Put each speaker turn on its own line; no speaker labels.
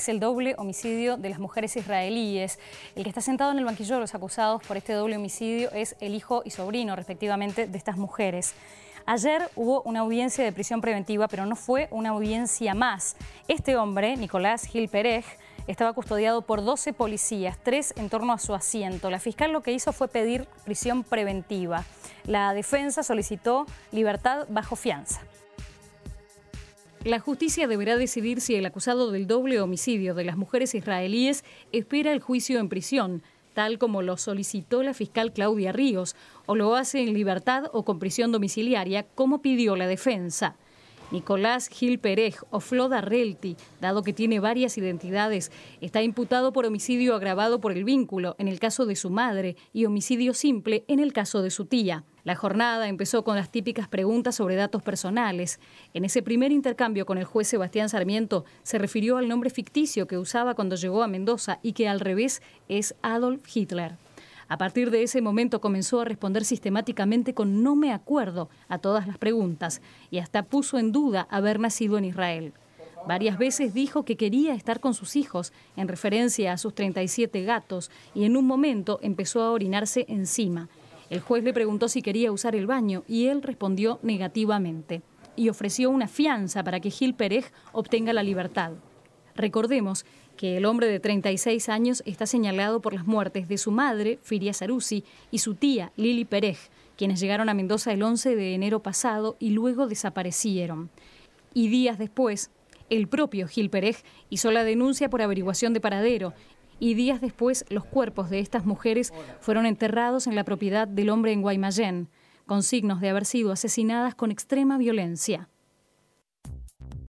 es el doble homicidio de las mujeres israelíes. El que está sentado en el banquillo de los acusados por este doble homicidio es el hijo y sobrino, respectivamente, de estas mujeres. Ayer hubo una audiencia de prisión preventiva, pero no fue una audiencia más. Este hombre, Nicolás Gil Perej, estaba custodiado por 12 policías, tres en torno a su asiento. La fiscal lo que hizo fue pedir prisión preventiva. La defensa solicitó libertad bajo fianza. La justicia deberá decidir si el acusado del doble homicidio de las mujeres israelíes espera el juicio en prisión, tal como lo solicitó la fiscal Claudia Ríos, o lo hace en libertad o con prisión domiciliaria, como pidió la defensa. Nicolás Gil Perej o Floda Relti, dado que tiene varias identidades, está imputado por homicidio agravado por el vínculo en el caso de su madre y homicidio simple en el caso de su tía. La jornada empezó con las típicas preguntas sobre datos personales. En ese primer intercambio con el juez Sebastián Sarmiento se refirió al nombre ficticio que usaba cuando llegó a Mendoza y que al revés es Adolf Hitler. A partir de ese momento comenzó a responder sistemáticamente con no me acuerdo a todas las preguntas y hasta puso en duda haber nacido en Israel. Varias veces dijo que quería estar con sus hijos, en referencia a sus 37 gatos, y en un momento empezó a orinarse encima. El juez le preguntó si quería usar el baño y él respondió negativamente y ofreció una fianza para que Gil Pérez obtenga la libertad. Recordemos que el hombre de 36 años está señalado por las muertes de su madre, Firia Sarusi, y su tía, Lili Pérez, quienes llegaron a Mendoza el 11 de enero pasado y luego desaparecieron. Y días después, el propio Gil Perej hizo la denuncia por averiguación de paradero y días después los cuerpos de estas mujeres fueron enterrados en la propiedad del hombre en Guaymallén, con signos de haber sido asesinadas con extrema violencia.